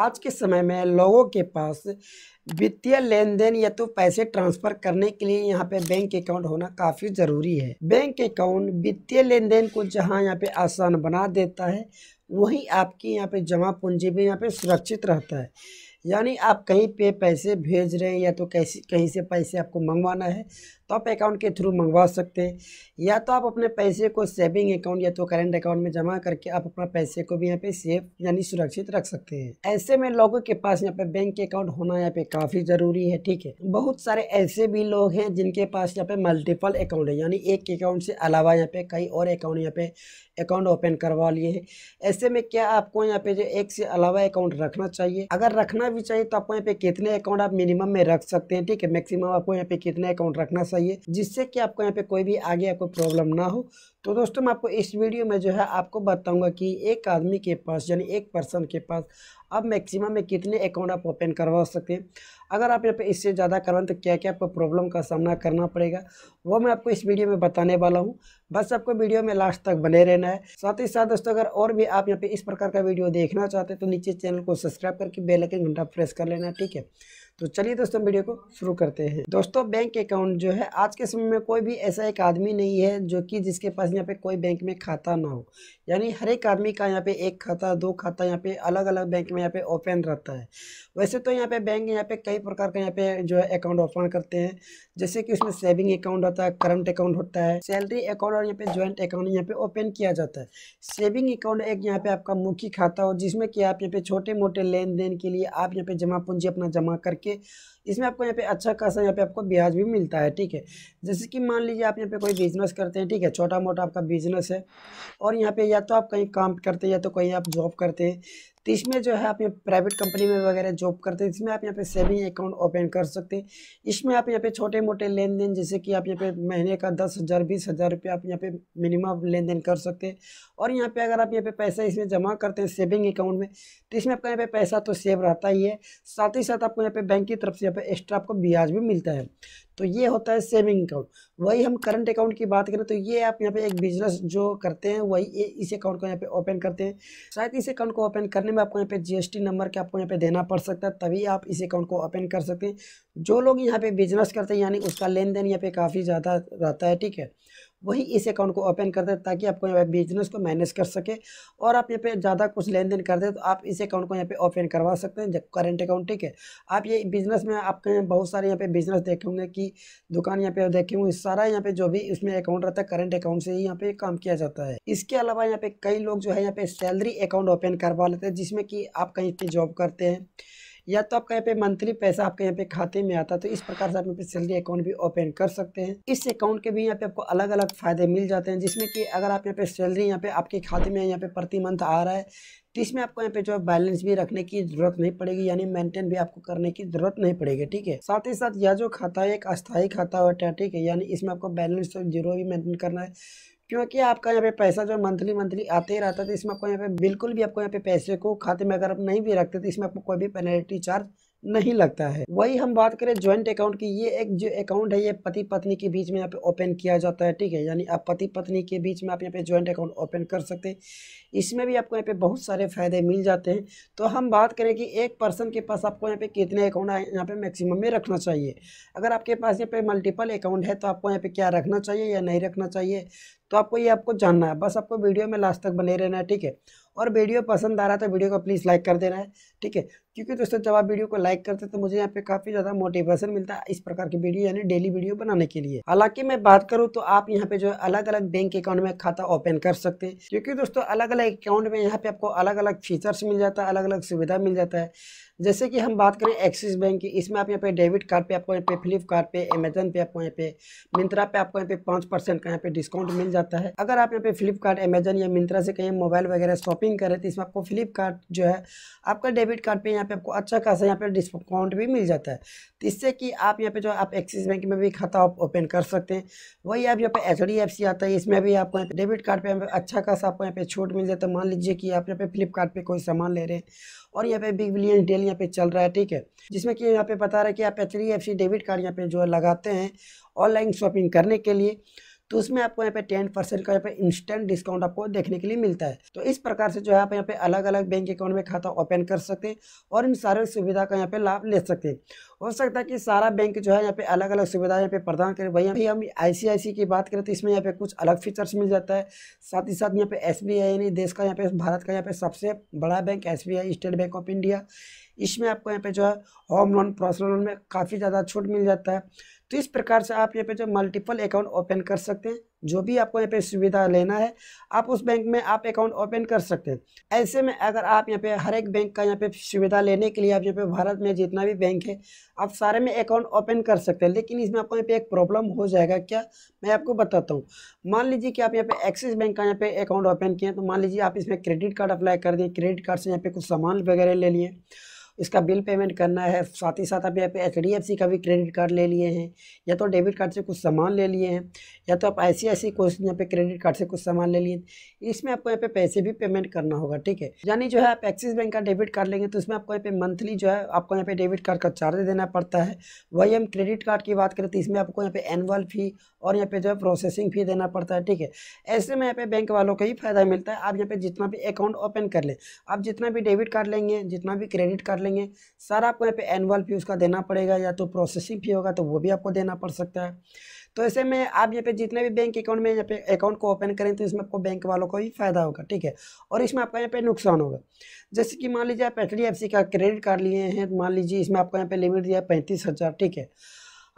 आज के समय में लोगों के पास वित्तीय लेन देन या तो पैसे ट्रांसफर करने के लिए यहाँ पे बैंक अकाउंट होना काफ़ी ज़रूरी है बैंक अकाउंट वित्तीय लेन देन को जहाँ यहाँ पे आसान बना देता है वहीं आपकी यहाँ पे जमा पूंजी भी यहाँ पे सुरक्षित रहता है यानी आप कहीं पे पैसे भेज रहे हैं या तो कैसे कहीं से पैसे आपको मंगवाना है तो आप अकाउंट के थ्रू मंगवा सकते हैं या तो आप अपने पैसे को सेविंग अकाउंट या तो करेंट अकाउंट में जमा करके आप अपना पैसे को भी यहाँ पे सेफ यानी सुरक्षित रख सकते हैं ऐसे में लोगों के पास यहाँ पे बैंक अकाउंट होना यहाँ पे काफ़ी ज़रूरी है ठीक है बहुत सारे ऐसे भी लोग हैं जिनके पास यहाँ पे मल्टीपल अकाउंट है यानी एक अकाउंट से अलावा यहाँ पे कई और अकाउंट यहाँ पे अकाउंट ओपन करवा लिए हैं ऐसे में क्या आपको यहाँ पे जो एक से अलावा अकाउंट रखना चाहिए अगर रखना भी चाहिए तो आपको यहाँ पे कितने अकाउंट आप मिनिमम में रख सकते हैं ठीक है मैक्सिमम आपको यहाँ पे कितने अकाउंट रखना चाहिए बताइए जिससे कि आपको यहाँ पे कोई भी आगे आपको प्रॉब्लम ना हो तो दोस्तों मैं आपको इस वीडियो में जो है आपको बताऊंगा कि एक आदमी के पास यानी एक पर्सन के पास अब मैक्सिमम में कितने अकाउंट आप ओपन करवा सकते हैं अगर आप यहाँ पे इससे ज़्यादा करवाएं तो क्या क्या आपको प्रॉब्लम का सामना करना पड़ेगा वो मैं आपको इस वीडियो में बताने वाला हूँ बस आपको वीडियो में लास्ट तक बने रहना है साथ ही साथ दोस्तों अगर और भी आप यहाँ पर इस प्रकार का वीडियो देखना चाहते हैं तो नीचे चैनल को सब्सक्राइब करके बेलकिन घंटा प्रेस कर लेना ठीक है तो चलिए दोस्तों वीडियो को शुरू करते हैं दोस्तों बैंक अकाउंट जो है आज के समय में कोई भी ऐसा एक आदमी नहीं है जो कि जिसके पास यहाँ पे कोई बैंक में खाता ना हो यानी हर एक आदमी का यहाँ पे एक खाता दो खाता यहाँ पे अलग अलग बैंक में यहाँ पे ओपन रहता है वैसे तो यहाँ पे बैंक यहाँ पे कई प्रकार का यहाँ पे जो है अकाउंट ओपन करते हैं जैसे कि उसमें सेविंग अकाउंट होता है करंट अकाउंट होता है सैलरी अकाउंट और यहाँ पे ज्वाइंट अकाउंट यहाँ पे ओपन किया जाता है सेविंग अकाउंट एक यहाँ पे आपका मुख्य खाता हो जिसमें कि आप यहाँ पे छोटे मोटे लेन देन के लिए आप यहाँ पे जमा पूंजी अपना जमा करके करके इसमें आपको यहाँ पे अच्छा खासा यहाँ पे आपको ब्याज भी मिलता है ठीक है जैसे कि मान लीजिए आप यहाँ पे कोई बिजनेस करते हैं ठीक है छोटा मोटा आपका बिजनेस है और यहाँ पे या तो आप कहीं काम करते हैं या तो कहीं आप जॉब करते हैं तो इसमें जो है आप यहाँ प्राइवेट कंपनी में वगैरह जॉब करते हैं इसमें आप यहाँ पे सेविंग अकाउंट ओपन कर सकते हैं इसमें आप यहाँ पे छोटे मोटे लेन देन जैसे कि आप यहाँ पे महीने का दस हज़ार बीस हज़ार रुपये आप यहाँ पे मिनिमम लेन देन कर सकते हैं और यहाँ पे अगर आप यहाँ पे पैसा इसमें जमा करते हैं सेविंग अकाउंट में तो इसमें आपका यहाँ पे पैसा तो सेव रहता ही है साथ ही साथ आपको यहाँ पे बैंक की तरफ से यहाँ पे एक्स्ट्रा आपको ब्याज भी मिलता है तो ये होता है सेविंग अकाउंट वही हम करंट अकाउंट की बात करें तो ये आप यहाँ पे एक बिजनेस जो करते हैं वही इस अकाउंट को यहाँ पे ओपन करते हैं शायद इस अकाउंट को ओपन करने में आपको यहाँ पे जीएसटी नंबर के आपको यहाँ पे देना पड़ सकता है तभी आप इस अकाउंट को ओपन कर सकते हैं जो लोग यहाँ पे बिजनेस करते हैं यानी उसका लेन देन यहाँ पे काफ़ी ज़्यादा रहता है ठीक है वही इस अकाउंट को ओपन कर दे ताकि आपको यहाँ पे बिजनेस को मैनेज कर सके और आप यहाँ पे ज़्यादा कुछ लेन देन कर दे तो आप इस अकाउंट को यहाँ पे ओपन करवा सकते हैं जब करेंट अकाउंट ठीक है आप ये बिजनेस में आपके यहाँ बहुत सारे यहाँ पे बिजनेस देखे होंगे कि दुकान यहाँ पे देखे होंगे सारा यहाँ पे जो भी उसमें अकाउंट रहता है करेंट अकाउंट से ही यहाँ पे काम किया जाता है इसके अलावा यहाँ पे कई लोग जो है यहाँ पे सैलरी अकाउंट ओपन करवा लेते हैं जिसमें कि आप कहीं पर जॉब करते हैं या तो आपका यहाँ पे मंथली पैसा आपके यहाँ पे खाते में आता है तो इस प्रकार से आप यहाँ पे सैलरी अकाउंट भी ओपन कर सकते हैं इस अकाउंट के भी यहाँ पे आपको अलग अलग फायदे मिल जाते हैं जिसमें कि अगर आप यहाँ पे सैलरी यहाँ पे आपके खाते में यहाँ पे प्रति मंथ आ रहा है तो इसमें आपको यहाँ पे जो बैलेंस भी रखने की जरूरत नहीं पड़ेगी यानी मेंटेन भी आपको करने की जरूरत नहीं पड़ेगी ठीक है साथ ही साथ यह जो खाता है एक अस्थायी खाता होता है ठीक है यानी इसमें आपको बैलेंस तो जीरो भी मेंटेन करना है क्योंकि आपका यहाँ पे पैसा जो मंथली मंथली आते ही रहता था तो इसमें आपको यहाँ पे बिल्कुल भी आपको यहाँ पे पैसे को खाते में अगर आप नहीं भी रखते तो इसमें आपको कोई भी पेनल्टी चार्ज नहीं लगता है वही हम बात करें ज्वाइंट अकाउंट की ये एक जो अकाउंट है ये पति पत्नी के बीच में यहाँ पे ओपन किया जाता है ठीक है यानी आप पति पत्नी के बीच में आप यहाँ पे ज्वाइंट अकाउंट ओपन कर सकते हैं इसमें भी आपको यहाँ पे बहुत सारे फायदे मिल जाते हैं तो हम बात करें कि एक पर्सन के पास आपको यहाँ पे कितने अकाउंट यहाँ पे मैक्सिमम में रखना चाहिए अगर आपके पास यहाँ पे मल्टीपल अकाउंट है तो आपको यहाँ पे क्या रखना चाहिए या नहीं रखना चाहिए तो आपको ये आपको जानना है बस आपको वीडियो में लास्ट तक बने रहना है ठीक है और वीडियो पसंद आ रहा है तो वीडियो को प्लीज़ लाइक कर देना है ठीक है क्योंकि दोस्तों जब आप वीडियो को लाइक करते तो मुझे यहाँ पे काफ़ी ज़्यादा मोटिवेशन मिलता है इस प्रकार की वीडियो यानी डेली वीडियो बनाने के लिए हालांकि मैं बात करूँ तो आप यहाँ पे जो अलग अलग बैंक अकाउंट में खाता ओपन कर सकते हैं क्योंकि दोस्तों अलग अलग अकाउंट में यहाँ पे आपको अलग अलग फीचर्स मिल जाता है अलग अलग सुविधा मिल जाता है जैसे कि हम बात करें एक्सिस बैंक की इसमें आप यहाँ पे डेबिट कार्ड पे आपको यहाँ पे फ्लिपकार्ट पे अमेजन पे आपको यहाँ पे मिंत्रा पे आपको यहाँ पे पाँच परसेंट का यहाँ पे डिस्काउंट मिल जाता है अगर आप यहाँ पे फ्लिपकार्ट अमेजन या मिंत्रा से कहीं मोबाइल वगैरह शॉप शॉपिंग करें तो इसमें आपको फ्लिपकार्ट जो है आपका डेबिट कार्ड पे यहाँ पे आपको अच्छा खासा यहाँ पे डिस्काउंट भी मिल जाता है तो इससे कि आप यहाँ पे जो आप एक्सिस बैंक में भी खाता ओपन कर सकते हैं वही आप यहाँ पे एच डी एफ सी आता है इसमें भी आपको यहाँ डेबिट कार्ड पर अच्छा खासा आपको यहाँ पे छूट मिल जाता है मान लीजिए कि आप यहाँ पे फ्लिपकार्ट कोई सामान ले रहे हैं और यहाँ पे बिग बिलियन डेल यहाँ पे चल रहा है ठीक है जिसमें कि यहाँ पे बता रहा है कि आप H D F C debit card यहाँ पे जो है लगाते हैं ऑनलाइन शॉपिंग करने के लिए तो उसमें आपको यहाँ पे टेन परसेंट का यहाँ पे इंस्टेंट डिस्काउंट आपको देखने के लिए मिलता है तो इस प्रकार से जो है आप यहाँ पे अलग अलग बैंक अकाउंट में खाता ओपन कर सकते हैं और इन सारे सुविधा का यहाँ पे लाभ ले सकते हैं हो सकता है कि सारा बैंक जो है यहाँ पे अलग अलग सुविधा यहाँ पे प्रदान करें भैया हम आई की बात करें तो इसमें यहाँ पे कुछ अलग फीचर्स मिल जाता है साथ ही साथ यहाँ पे एस यानी देश का यहाँ पे भारत का यहाँ पे सबसे बड़ा bank as State Bank of India इसमें आपको यहाँ पे जो है होम लोन पर्सनल लोन में काफ़ी ज़्यादा छूट मिल जाता है तो इस प्रकार से आप यहाँ पे जो मल्टीपल अकाउंट ओपन कर सकते हैं जो भी आपको यहाँ पे सुविधा लेना है आप उस बैंक में आप अकाउंट ओपन कर सकते हैं ऐसे में अगर आप यहाँ पे हर एक बैंक का यहाँ पे सुविधा लेने के लिए आप यहाँ पे भारत में जितना भी बैंक है आप सारे में अकाउंट ओपन कर सकते हैं लेकिन इसमें आपको यहाँ पे एक प्रॉब्लम हो जाएगा क्या मैं आपको बताता हूँ मान लीजिए कि आप यहाँ पे एक्सिस बैंक का यहाँ पे अकाउंट ओपन किए तो मान लीजिए आप इसमें क्रेडिट कार्ड अप्लाई कर दिए क्रेडिट कार्ड से यहाँ पे कुछ सामान वगैरह ले लिए इसका बिल पेमेंट करना है साथ ही साथ आप यहाँ पे एच डी एफ सी का भी क्रेडिट कार्ड ले लिए हैं या तो डेबिट कार्ड से कुछ सामान ले लिए हैं या तो आप ऐसी ऐसी कोर्स यहाँ पे क्रेडिट कार्ड से कुछ सामान ले लिए इसमें आपको यहाँ पे पैसे भी पेमेंट करना होगा ठीक है यानी जो है आप एक्सिस बैंक का डेबिट कार्ड लेंगे तो उसमें आपको यहाँ पे मंथली जो है आपको यहाँ पे डेबिट कार्ड का चार्ज देना पड़ता है वही हम क्रेडिट कार्ड की बात करें तो इसमें आपको यहाँ पे एनुअल फी और यहाँ पे जो है प्रोसेसिंग फ़ी देना पड़ता है ठीक है ऐसे में यहाँ पे बैंक वालों को ही फ़ायदा मिलता है आप यहाँ पे जितना भी अकाउंट ओपन कर लें आप जितना भी डेबिट कार्ड लेंगे जितना भी क्रेडिट कार्ड लेंगे सारा आपको यहाँ पे एनुअल फ़ी उसका देना पड़ेगा या तो प्रोसेसिंग फ़ी होगा तो वो भी आपको देना पड़ सकता है तो ऐसे में आप यहाँ पे जितने भी बैंक अकाउंट में यहाँ पे अकाउंट को ओपन करें तो इसमें आपको बैंक वालों को ही फ़ायदा होगा ठीक है और इसमें आपका यहाँ पे नुकसान होगा जैसे कि मान लीजिए आप एच का क्रेडिट कार्ड लिए हैं मान लीजिए इसमें आपको यहाँ पे लिमिट दिया है पैंतीस हज़ार ठीक है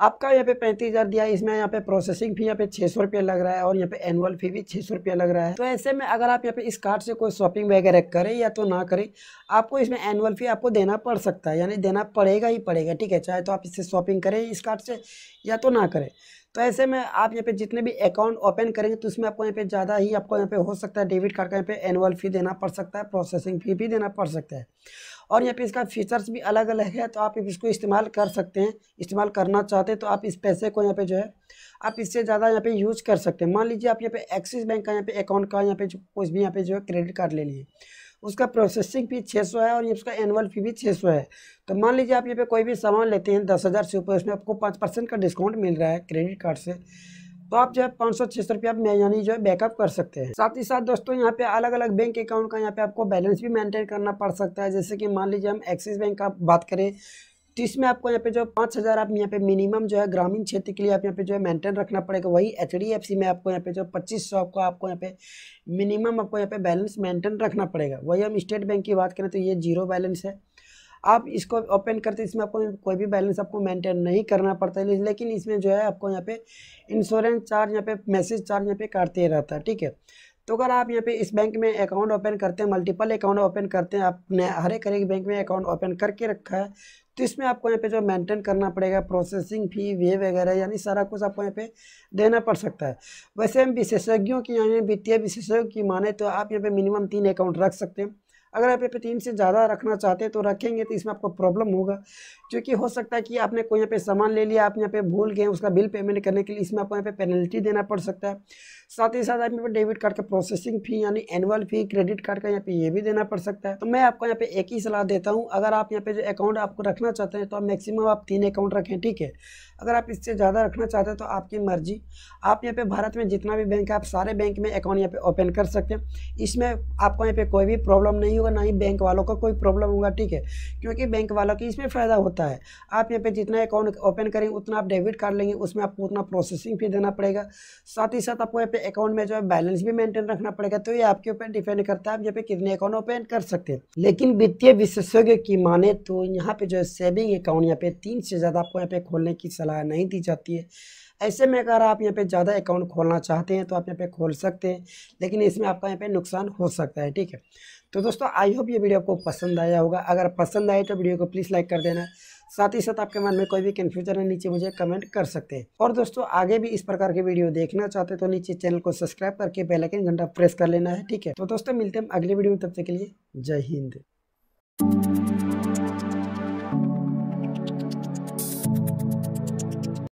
आपका यहाँ पे पैंतीस हज़ार दिया है इसमें यहाँ पे प्रोसेसिंग फी यहाँ पे छः सौ रुपया लग रहा है और यहाँ पे एनुअल फी भी छः सौ रुपया लग रहा है तो ऐसे में अगर आप यहाँ पे इस कार्ड से कोई शॉपिंग वगैरह करें या तो ना करें आपको इसमें एनुअल फी आपको देना पड़ सकता है यानी देना पड़ेगा ही पड़ेगा ठीक है चाहे तो आप इससे शॉपिंग करें इस कार्ड से या तो ना करें तो ऐसे में आप यहाँ पे जितने भी अकाउंट ओपन करेंगे तो उसमें आपको यहाँ पे ज़्यादा ही आपको यहाँ पे हो सकता है डेबिट कार्ड का यहाँ पे एनुअल फ़ी देना पड़ सकता है प्रोसेसिंग फ़ी भी देना पड़ सकता है और यहाँ पे इसका फीचर्स भी अलग अलग है तो आप इसको इस्तेमाल कर सकते हैं इस्तेमाल करना चाहते हैं तो आप इस पैसे को यहाँ पे जो है आप इससे ज़्यादा यहाँ पे यूज कर सकते हैं मान लीजिए आप यहाँ पे एक्सिस बैंक का यहाँ पे अकाउंट का यहाँ पे कुछ भी यहाँ पे जो है क्रेडिट कार्ड ले लिए उसका प्रोसेसिंग फी छः सौ है और उसका एनुअल फी भी छः सौ है तो मान लीजिए आप यहाँ पे कोई भी सामान लेते हैं दस हज़ार से ऊपर उसमें आपको पाँच परसेंट का डिस्काउंट मिल रहा है क्रेडिट कार्ड से तो आप जो है पाँच सौ छह रुपया आप यानी जो है बैकअप कर सकते हैं साथ ही साथ दोस्तों यहाँ पे अलग अलग बैंक अकाउंट का यहाँ पे आपको बैलेंस भी मेंटेन करना पड़ सकता है जैसे कि मान लीजिए हम एक्सिस बैंक का बात करें तो इसमें आपको यहाँ पे जो पाँच हज़ार आप यहाँ पे मिनिमम जो है ग्रामीण क्षेत्र के लिए आप यहाँ पे जो है मेंटेन रखना पड़ेगा वही एच डी एफ सी में आपको यहाँ पे जो पच्चीस सौ आपको आपको यहाँ पे मिनिमम आपको यहाँ पे बैलेंस मेंटेन रखना पड़ेगा वही हम स्टेट बैंक की बात करें तो ये जीरो बैलेंस है आप इसको ओपन करते इसमें आपको कोई भी बैलेंस आपको मेंटेन नहीं करना पड़ता है लेकिन इसमें जो है आपको यहाँ पे इंश्योरेंस चार्ज यहाँ पे मैसेज चार्ज यहाँ पे काटते रहता है ठीक है तो अगर आप यहाँ पे इस बैंक में अकाउंट ओपन करते हैं मल्टीपल अकाउंट ओपन करते हैं आपने हर एक हर एक बैंक में अकाउंट ओपन करके रखा है तो इसमें आपको यहाँ पे जो मेंटेन करना पड़ेगा प्रोसेसिंग फ़ी वे वगैरह यानी सारा कुछ आपको यहाँ पे देना पड़ सकता है वैसे हम विशेषज्ञों की यानी वित्तीय विशेषज्ञों की माने तो आप यहाँ पे मिनिमम तीन अकाउंट रख सकते हैं अगर आप यहाँ पे तीन से ज़्यादा रखना चाहते हैं तो रखेंगे तो इसमें आपको प्रॉब्लम होगा क्योंकि हो सकता है कि आपने कोई यहाँ पे सामान ले लिया आप यहाँ पे भूल गए उसका बिल पेमेंट करने के लिए इसमें आपको यहाँ पे पेनल्टी देना पड़ सकता है साथ ही साथ आप यहाँ पर डेबिट कार्ड का प्रोसेसिंग फी यानी एनुअल फी क्रेडिट कार्ड का यहाँ पे ये भी देना पड़ सकता है तो मैं आपको यहाँ पे एक ही सलाह देता हूँ अगर आप यहाँ पे जो अकाउंट आपको रखना चाहते हैं तो आप मैक्सिमम आप तीन अकाउंट रखें ठीक है अगर आप इससे ज़्यादा रखना चाहते हैं तो आपकी मर्जी आप यहाँ पे भारत में जितना भी बैंक है आप सारे बैंक में अकाउंट यहाँ पे ओपन कर सकते हैं इसमें आपको यहाँ पे कोई भी प्रॉब्लम नहीं होगा ना ही बैंक वालों का कोई प्रॉब्लम होगा ठीक है क्योंकि बैंक वालों की इसमें फ़ायदा होता है आप यहाँ पे जितना अकाउंट ओपन करेंगे उतना आप डेबिट कार्ड लेंगे उसमें आपको उतना प्रोसेसिंग फी देना पड़ेगा साथ ही साथ आपको यहाँ पे अकाउंट में जो है बैलेंस भी मेंटेन रखना पड़ेगा तो ये आपके ऊपर डिपेंड करता है आप यहाँ पे कितने अकाउंट ओपन कर सकते हैं लेकिन वित्तीय विशेषज्ञ की माने तो यहाँ पे जो है सेविंग अकाउंट यहाँ पे तीन से ज़्यादा आपको यहाँ पे खोलने की सलाह नहीं दी जाती है ऐसे में अगर आप यहाँ पे ज़्यादा अकाउंट खोलना चाहते हैं तो आप यहाँ पे खोल सकते हैं लेकिन इसमें आपका यहाँ पे नुकसान हो सकता है ठीक है तो दोस्तों आई होप ये वीडियो आपको पसंद आया होगा अगर पसंद आए तो वीडियो को प्लीज़ लाइक कर देना साथ ही साथ आपके मन में कोई भी कन्फ्यूजन है नीचे मुझे कमेंट कर सकते हैं और दोस्तों आगे भी इस प्रकार के वीडियो देखना चाहते तो नीचे चैनल को सब्सक्राइब करके बेलाइकन घंटा प्रेस कर लेना है ठीक है तो दोस्तों मिलते हैं अगले वीडियो में तब तक के लिए जय हिंद